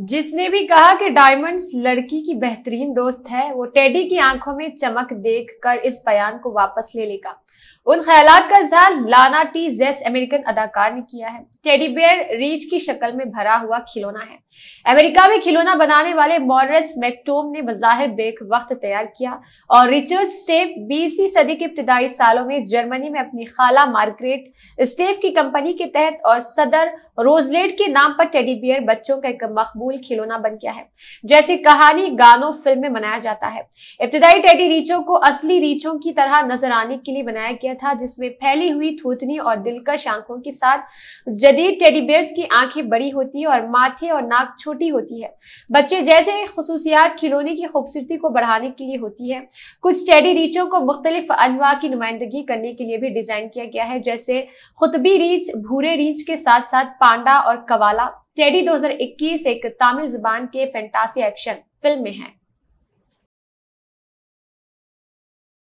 जिसने भी कहा कि डायमंड्स लड़की की बेहतरीन दोस्त है वो टेडी की आंखों में चमक देखकर इस बयान को वापस ले लेगा उन ख्याल का इजहार लाना टी जेस अमेरिकन अदाकार ने किया है टेडी बेयर रीच की शक्ल में भरा हुआ खिलौना है अमेरिका में खिलौना बनाने वाले मॉरस मैकटोम ने बज़ाहिर बेख वक्त तैयार किया और रिचर्ड स्टेप बीसवीं सदी के इब्तदाई सालों में जर्मनी में अपनी खाला मार्गरेट स्टेफ की कंपनी के तहत और सदर रोजलेट के नाम पर टेडी बेयर बच्चों का एक मकबूल मकबूल खिलौना बन गया है जैसे कहानी गानों फिल्म में मनाया जाता है इब्तदाई टेडी रीचों को असली रीचों की तरह नजर आने के लिए बनाया गया था जिसमें फैली हुई थूतनी और दिलकश आंखों के साथ जदीद टेडी बेयर्स की आंखें बड़ी होती है और माथे और नाक छोटी होती है बच्चे जैसे खसूसियात खिलौने की खूबसूरती को बढ़ाने के लिए होती है कुछ टेडी रीचों को मुख्तलिफ अनवा की नुमाइंदगी करने के लिए भी डिजाइन किया गया है जैसे खुतबी रीच भूरे रीच के साथ साथ पांडा और कवाला टेडी 2021 एक तमिल जुबान के फैंटासी एक्शन फिल्म में है